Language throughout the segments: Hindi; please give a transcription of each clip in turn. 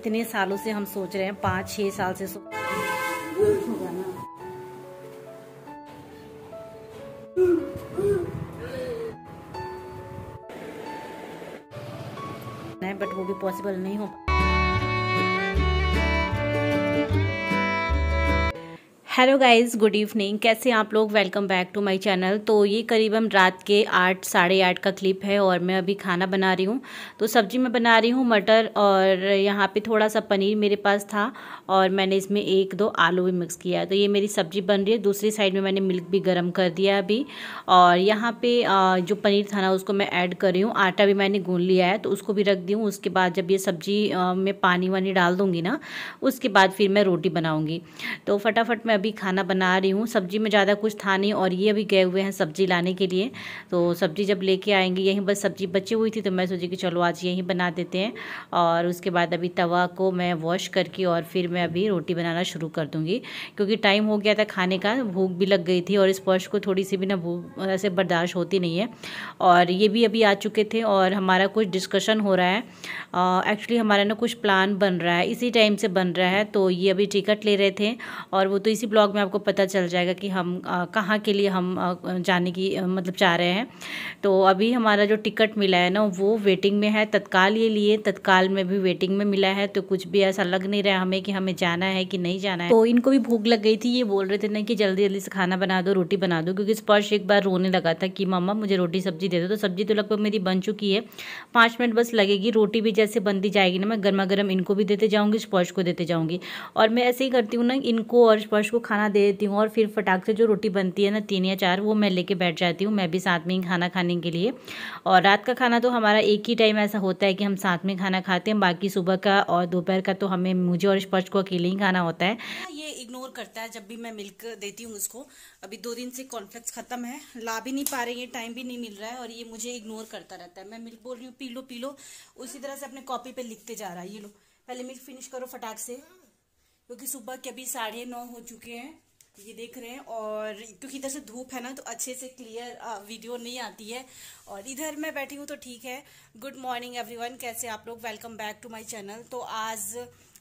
इतने सालों से हम सोच रहे हैं पाँच छह साल से सोच नहीं बट वो भी पॉसिबल नहीं हो पा हेलो गाइस गुड इवनिंग कैसे आप लोग welcome back to my channel तो ये करीबन रात के आठ साढ़े आठ का क्लिप है और मैं अभी खाना बना रही हूँ तो सब्जी मैं बना रही हूँ मटर और यहाँ पे थोड़ा सा पनीर मेरे पास था और मैंने इसमें एक दो आलू भी मिक्स किया तो ये मेरी सब्जी बन रही है दूसरी साइड में मैंने मिल्क भी गर्म कर दिया अभी और यहाँ पर जो पनीर था ना उसको मैं ऐड कर रही हूँ आटा भी मैंने गूँध लिया है तो उसको भी रख दी हूँ उसके बाद जब ये सब्जी में पानी वानी डाल दूँगी ना उसके बाद फिर मैं रोटी बनाऊँगी तो फटाफट मैं अभी अभी खाना बना रही हूँ सब्ज़ी में ज़्यादा कुछ था नहीं और ये अभी गए हुए हैं सब्ज़ी लाने के लिए तो सब्ज़ी जब लेके आएंगे यहीं बस सब्ज़ी बची हुई थी तो मैं सोची कि चलो आज यहीं बना देते हैं और उसके बाद अभी तवा को मैं वॉश करके और फिर मैं अभी रोटी बनाना शुरू कर दूँगी क्योंकि टाइम हो गया था खाने का भूख भी लग गई थी और इस फर्श को थोड़ी सी भी ना भूख ऐसे बर्दाश्त होती नहीं है और ये भी अभी आ चुके थे और हमारा कुछ डिस्कशन हो रहा है एक्चुअली हमारा ना कुछ प्लान बन रहा है इसी टाइम से बन रहा है तो ये अभी टिकट ले रहे थे और वो तो इसी ब्लॉग में आपको पता चल जाएगा कि हम कहाँ के लिए हम जाने की मतलब चाह रहे हैं तो अभी हमारा जो टिकट मिला है ना वो वेटिंग में है तत्काल ये लिए तत्काल में भी वेटिंग में मिला है तो कुछ भी ऐसा लग नहीं रहा हमें कि हमें जाना है कि नहीं जाना है तो इनको भी भूख लग गई थी ये बोल रहे थे ना कि जल्दी जल्दी से खाना बना दो रोटी बना दो क्योंकि स्पर्श एक बार रोने लगा था कि मामा मुझे रोटी सब्जी दे दो तो सब्जी तो लगभग मेरी बन चुकी है पाँच मिनट बस लगेगी रोटी भी जैसे बनती जाएगी ना मैं गर्मा इनको भी देते जाऊँगी स्पर्श को देते जाऊँगी और मैं ऐसे ही करती हूँ ना इनको और स्पर्श को उसको खाना दे देती हूँ और फिर फटाक से जो रोटी बनती है ना तीन या चार वो मैं लेके बैठ जाती हूँ मैं भी साथ में ही खाना खाने के लिए और रात का खाना तो हमारा एक ही टाइम ऐसा होता है कि हम साथ में खाना खाते हैं बाकी सुबह का और दोपहर का तो हमें मुझे और स्पर्श को अकेले ही खाना होता है ये इग्नोर करता है जब भी मैं मिल्क देती हूँ उसको अभी दो दिन से कॉन्फ्लेक्स ख़त्म है ला भी नहीं पा रही है टाइम भी नहीं मिल रहा है और ये मुझे इग्नोर करता रहता है मैं मिल्क बोल रही हूँ पी लो पी लो उसी तरह से अपने कॉपी पर लिखते जा रहा है ये लो पहले मिल्क फिनिश करो फटाक से क्योंकि सुबह के अभी साढ़े नौ हो चुके हैं ये देख रहे हैं और क्योंकि इधर से धूप है ना तो अच्छे से क्लियर वीडियो नहीं आती है और इधर मैं बैठी हूँ तो ठीक है गुड मॉर्निंग एवरीवन कैसे आप लोग welcome back to my channel तो आज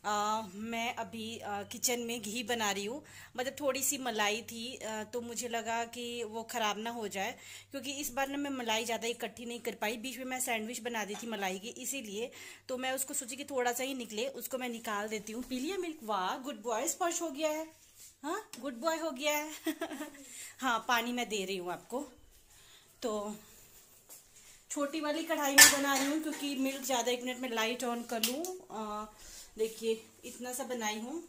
आ, मैं अभी किचन में घी बना रही हूँ मतलब थोड़ी सी मलाई थी आ, तो मुझे लगा कि वो ख़राब ना हो जाए क्योंकि इस बार ना मैं मलाई ज़्यादा इकट्ठी नहीं कर पाई बीच में मैं सैंडविच बना दी थी मलाई की इसीलिए तो मैं उसको सोची कि थोड़ा सा ही निकले उसको मैं निकाल देती हूँ पी लिया मिल्क वाह गुड बॉय स्पर्श हो गया है हाँ गुड बॉय हो गया है हाँ पानी मैं दे रही हूँ आपको तो छोटी वाली कढ़ाई में बना रही हूँ क्योंकि मिल्क ज़्यादा एक मिनट में लाइट ऑन कर लूँ देखिए इतना सा बनाई हूँ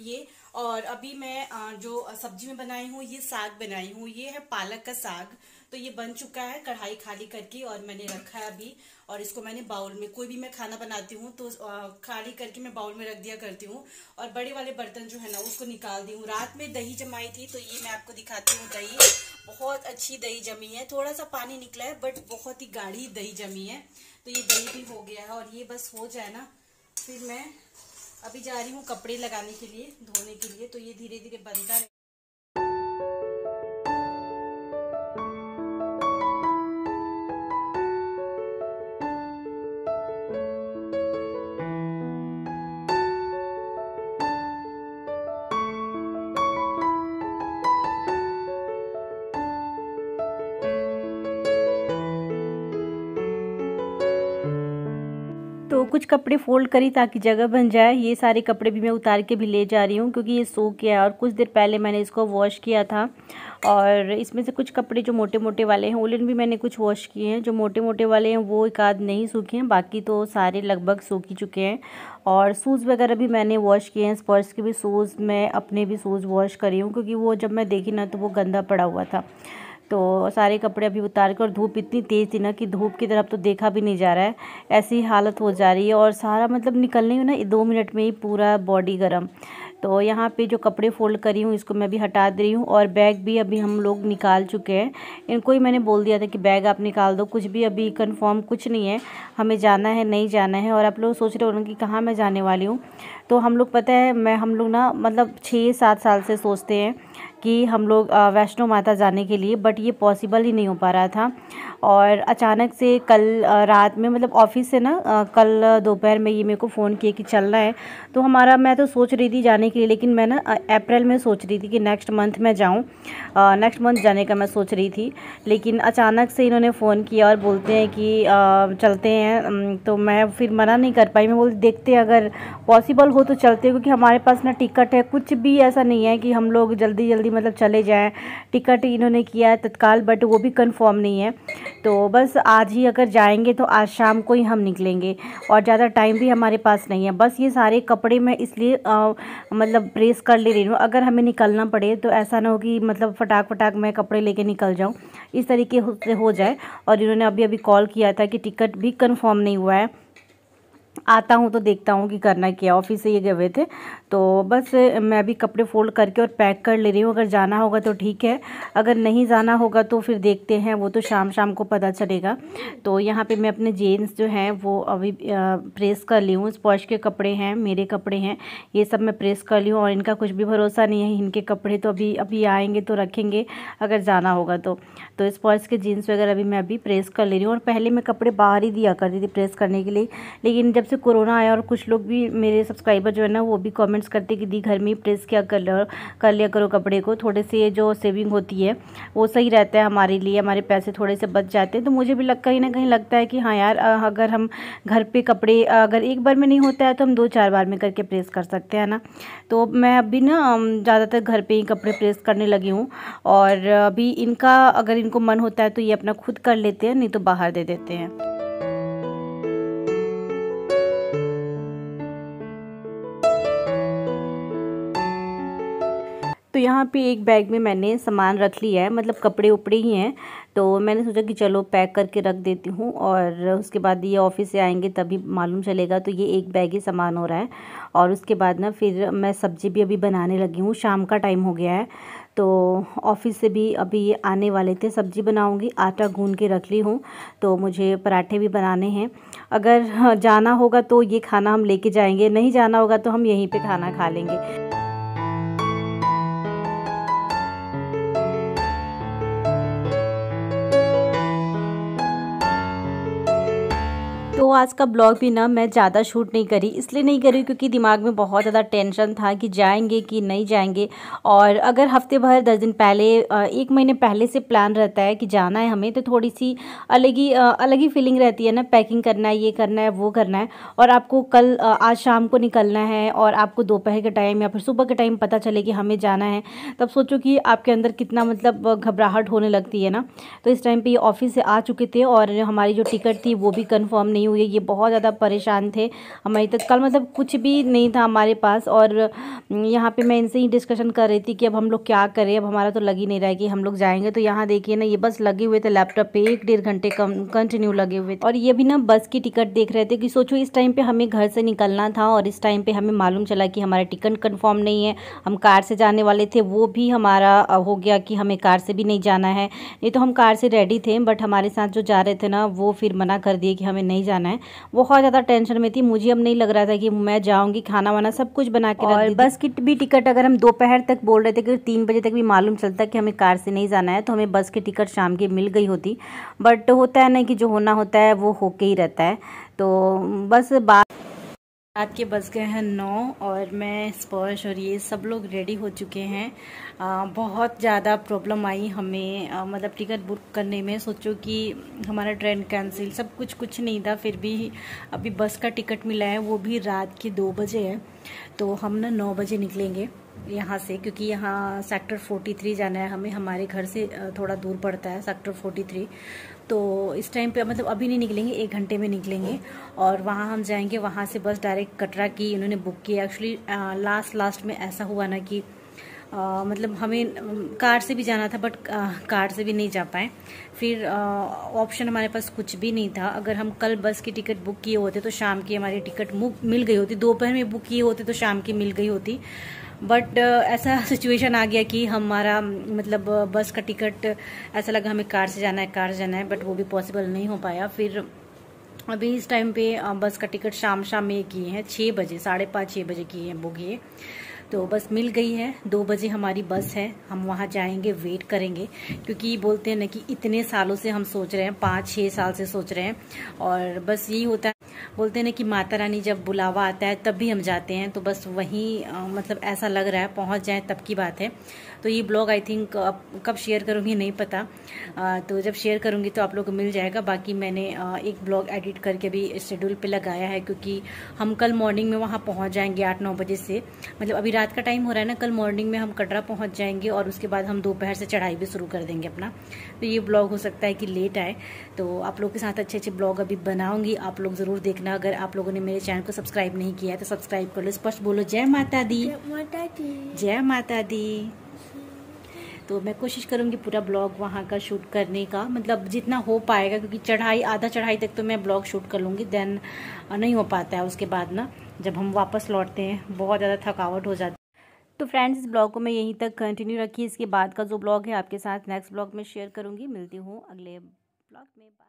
ये और अभी मैं जो सब्जी में बनाई हूँ ये साग बनाई हूँ ये है पालक का साग तो ये बन चुका है कढ़ाई खाली करके और मैंने रखा है अभी और इसको मैंने बाउल में कोई भी मैं खाना बनाती हूँ तो खाली करके मैं बाउल में रख दिया करती हूँ और बड़े वाले बर्तन जो है ना उसको निकाल दी हूँ रात में दही जमाई थी तो ये मैं आपको दिखाती हूँ दही बहुत अच्छी दही जमी है थोड़ा सा पानी निकला है बट बहुत ही गाढ़ी दही जमी है तो ये दही भी हो गया है और ये बस हो जाए ना फिर मैं अभी जा रही हूँ कपड़े लगाने के लिए धोने के लिए तो ये धीरे धीरे बनता रहे कुछ कपड़े फोल्ड करी ताकि जगह बन जाए ये सारे कपड़े भी मैं उतार के भी ले जा रही हूँ क्योंकि ये सो गया और कुछ देर पहले मैंने इसको वॉश किया था और इसमें से कुछ कपड़े जो मोटे मोटे वाले हैं उलन भी मैंने कुछ वॉश किए हैं जो मोटे मोटे वाले हैं वो एक आध नहीं सूखे हैं बाकी तो सारे लगभग सूखी चुके हैं और शूज़ वगैरह भी मैंने वॉश किए हैं स्पर्स के भी शूज़ मैं अपने भी शूज़ वॉश करी हूँ क्योंकि वो जब मैं देखी ना तो वो गंदा पड़ा हुआ था तो सारे कपड़े अभी उतार कर और धूप इतनी तेज़ थी ना कि धूप की तरफ तो देखा भी नहीं जा रहा है ऐसी हालत हो जा रही है और सारा मतलब निकलने में ना दो मिनट में ही पूरा बॉडी गर्म तो यहाँ पे जो कपड़े फ़ोल्ड करी हूँ इसको मैं भी हटा दे रही हूँ और बैग भी अभी हम लोग निकाल चुके हैं इनको ही मैंने बोल दिया था कि बैग आप निकाल दो कुछ भी अभी कन्फर्म कुछ नहीं है हमें जाना है नहीं जाना है और आप लोग सोच रहे हो कि कहाँ मैं जाने वाली हूँ तो हम लोग पता है मैं हम लोग ना मतलब छः सात साल से सोचते हैं कि हम लोग वैष्णो माता जाने के लिए बट ये पॉसिबल ही नहीं हो पा रहा था और अचानक से कल रात में मतलब ऑफिस से ना कल दोपहर में ये मेरे को फ़ोन किया कि चलना है तो हमारा मैं तो सोच रही थी जाने के लिए लेकिन मैं ना अप्रैल में सोच रही थी कि नेक्स्ट मंथ मैं जाऊँ नेक्स्ट मंथ जाने का मैं सोच रही थी लेकिन अचानक से इन्होंने फ़ोन किया और बोलते हैं कि आ, चलते हैं तो मैं फिर मना नहीं कर पाई मैं बोल देखते अगर पॉसिबल हो तो चलते क्योंकि हमारे पास ना टिकट है कुछ भी ऐसा नहीं है कि हम लोग जल्दी जल्दी मतलब चले जाएं टिकट इन्होंने किया है तत्काल बट वो भी कंफर्म नहीं है तो बस आज ही अगर जाएंगे तो आज शाम को ही हम निकलेंगे और ज़्यादा टाइम भी हमारे पास नहीं है बस ये सारे कपड़े मैं इसलिए मतलब प्रेस कर ले रही हूँ अगर हमें निकलना पड़े तो ऐसा ना हो कि मतलब फटाक फटाक मैं कपड़े ले निकल जाऊँ इस तरीके से हो जाए और इन्होंने अभी अभी कॉल किया था कि टिकट भी कन्फर्म नहीं हुआ है आता हूँ तो देखता हूँ कि करना क्या ऑफिस से ये गए हुए थे तो बस मैं अभी कपड़े फोल्ड करके और पैक कर ले रही हूँ अगर जाना होगा तो ठीक है अगर नहीं जाना होगा तो फिर देखते हैं वो तो शाम शाम को पता चलेगा तो यहाँ पे मैं अपने जीन्स जो हैं वो अभी प्रेस कर ली हूँ स्पॉश के कपड़े हैं मेरे कपड़े हैं ये सब मैं प्रेस कर ली हूँ और इनका कुछ भी भरोसा नहीं है इनके कपड़े तो अभी अभी आएँगे तो रखेंगे अगर जाना होगा तो तो स्पॉश के जीन्स वगैरह अभी मैं अभी प्रेस कर ले रही हूँ और पहले मैं कपड़े बाहर ही दिया करती थी प्रेस करने के लिए लेकिन जब से कोरोना आया और कुछ लोग भी मेरे सब्सक्राइबर जो है ना वो भी कॉमेंट यूज़ करते कि दी घर में प्रेस क्या कर लो कर लिया करो कपड़े को थोड़े से जो सेविंग होती है वो सही रहता है हमारे लिए हमारे पैसे थोड़े से बच जाते हैं तो मुझे भी लग कहीं ना कहीं लगता है कि हाँ यार अगर हम घर पे कपड़े अगर एक बार में नहीं होता है तो हम दो चार बार में करके प्रेस कर सकते हैं ना तो मैं अभी ना ज़्यादातर घर पर ही कपड़े प्रेस करने लगी हूँ और अभी इनका अगर इनको मन होता है तो ये अपना खुद कर लेते हैं नहीं तो बाहर दे देते हैं तो यहाँ पे एक बैग में मैंने सामान रख लिया है मतलब कपड़े उपड़े ही हैं तो मैंने सोचा कि चलो पैक करके रख देती हूँ और उसके बाद ये ऑफिस से आएंगे तभी मालूम चलेगा तो ये एक बैग ही सामान हो रहा है और उसके बाद ना फिर मैं सब्ज़ी भी अभी बनाने लगी हूँ शाम का टाइम हो गया है तो ऑफिस से भी अभी आने वाले थे सब्ज़ी बनाऊँगी आटा गून के रख ली हूँ तो मुझे पराठे भी बनाने हैं अगर जाना होगा तो ये खाना हम लेके जाएंगे नहीं जाना होगा तो हम यहीं पे खाना खा लेंगे आज का ब्लॉग भी ना मैं ज़्यादा शूट नहीं करी इसलिए नहीं करी क्योंकि दिमाग में बहुत ज़्यादा टेंशन था कि जाएंगे कि नहीं जाएंगे और अगर हफ्ते भर दस दिन पहले एक महीने पहले से प्लान रहता है कि जाना है हमें तो थोड़ी सी अलग ही अलग ही फीलिंग रहती है ना पैकिंग करना है ये करना है वो करना है और आपको कल आज शाम को निकलना है और आपको दोपहर के टाइम या फिर सुबह के टाइम पता चले कि हमें जाना है तब सोचो कि आपके अंदर कितना मतलब घबराहट होने लगती है ना तो इस टाइम पर ये ऑफिस से आ चुके थे और हमारी जो टिकट थी वो भी कन्फर्म नहीं हुई लिए ये बहुत ज़्यादा परेशान थे हमारी तत्काल मतलब कुछ भी नहीं था हमारे पास और यहाँ पे मैं इनसे ही डिस्कशन कर रही थी कि अब हम लोग क्या करें अब हमारा तो लग ही नहीं रहा है कि हम लोग जाएंगे तो यहाँ देखिए ना ये बस लगे हुए थे लैपटॉप पे एक डेढ़ घंटे कंटिन्यू लगे हुए थे और ये भी ना बस की टिकट देख रहे थे कि सोचो इस टाइम पर हमें घर से निकलना था और इस टाइम पर हमें मालूम चला कि हमारा टिकट कन्फर्म नहीं है हम कार से जाने वाले थे वो भी हमारा हो गया कि हमें कार से भी नहीं जाना है नहीं तो हम कार से रेडी थे बट हमारे साथ जो जा रहे थे ना वो फिर मना कर दिए कि हमें नहीं जाना है हैं बहुत ज़्यादा टेंशन में थी मुझे अब नहीं लग रहा था कि मैं जाऊँगी खाना वाना सब कुछ बना के और बस की भी टिकट अगर हम दोपहर तक बोल रहे थे कि तीन बजे तक भी मालूम चलता कि हमें कार से नहीं जाना है तो हमें बस की टिकट शाम की मिल गई होती बट होता है ना कि जो होना होता है वो होके ही रहता है तो बस बात रात के बज गए हैं नौ और मैं स्पर्श और ये सब लोग रेडी हो चुके हैं आ, बहुत ज़्यादा प्रॉब्लम आई हमें आ, मतलब टिकट बुक करने में सोचो कि हमारा ट्रेन कैंसिल सब कुछ कुछ नहीं था फिर भी अभी बस का टिकट मिला है वो भी रात के दो बजे है तो हम ना नौ बजे निकलेंगे यहाँ से क्योंकि यहाँ सेक्टर 43 जाना है हमें हमारे घर से थोड़ा दूर पड़ता है सेक्टर 43 तो इस टाइम पे मतलब अभी नहीं निकलेंगे एक घंटे में निकलेंगे और वहाँ हम जाएंगे वहाँ से बस डायरेक्ट कटरा की इन्होंने बुक की एक्चुअली लास्ट लास्ट में ऐसा हुआ ना कि आ, मतलब हमें कार से भी जाना था बट कार से भी नहीं जा पाए फिर ऑप्शन हमारे पास कुछ भी नहीं था अगर हम कल बस की टिकट बुक किए होते तो शाम की हमारी टिकट मिल गई होती दोपहर में बुक किए होते तो शाम की मिल गई होती बट uh, ऐसा सिचुएशन आ गया कि हमारा मतलब uh, बस का टिकट ऐसा लगा हमें कार से जाना है कार से जाना है बट वो भी पॉसिबल नहीं हो पाया फिर अभी इस टाइम पे uh, बस का टिकट शाम शाम में किए हैं छः बजे साढ़े पाँच छः बजे किए हैं बुक ये तो बस मिल गई है दो बजे हमारी बस है हम वहाँ जाएंगे वेट करेंगे क्योंकि बोलते हैं ना कि इतने सालों से हम सोच रहे हैं पाँच छः साल से सोच रहे हैं और बस यही होता है बोलते हैं ना कि माता रानी जब बुलावा आता है तब भी हम जाते हैं तो बस वहीं मतलब ऐसा लग रहा है पहुँच जाए तब की बात है तो ये ब्लॉग आई थिंक अब कब शेयर करूँगी नहीं पता आ, तो जब शेयर करूँगी तो आप लोग को मिल जाएगा बाकी मैंने आ, एक ब्लॉग एडिट करके भी शेड्यूल पे लगाया है क्योंकि हम कल मॉर्निंग में वहाँ पहुँच जाएंगे आठ नौ बजे से मतलब अभी रात का टाइम हो रहा है ना कल मॉर्निंग में हम कटरा पहुँच जाएंगे और उसके बाद हम दोपहर से चढ़ाई भी शुरू कर देंगे अपना तो ये ब्लॉग हो सकता है कि लेट आए तो आप लोग के साथ अच्छे अच्छे ब्लॉग अभी बनाऊंगी आप लोग ज़रूर देखना अगर आप लोगों ने मेरे चैनल को सब्सक्राइब नहीं किया है तो सब्सक्राइब कर लो स्पष्ट बोलो जय माता दी जय माता दी जय माता दी तो मैं कोशिश करूँगी पूरा ब्लॉग वहाँ का शूट करने का मतलब जितना हो पाएगा क्योंकि चढ़ाई आधा चढ़ाई तक तो मैं ब्लॉग शूट कर लूँगी देन नहीं हो पाता है उसके बाद ना जब हम वापस लौटते हैं बहुत ज़्यादा थकावट हो जाती तो फ्रेंड्स इस ब्लॉग को मैं यहीं तक कंटिन्यू रखी इसके बाद का जो ब्लॉग है आपके साथ नेक्स्ट ब्लॉग में शेयर करूँगी मिलती हूँ अगले ब्लॉग में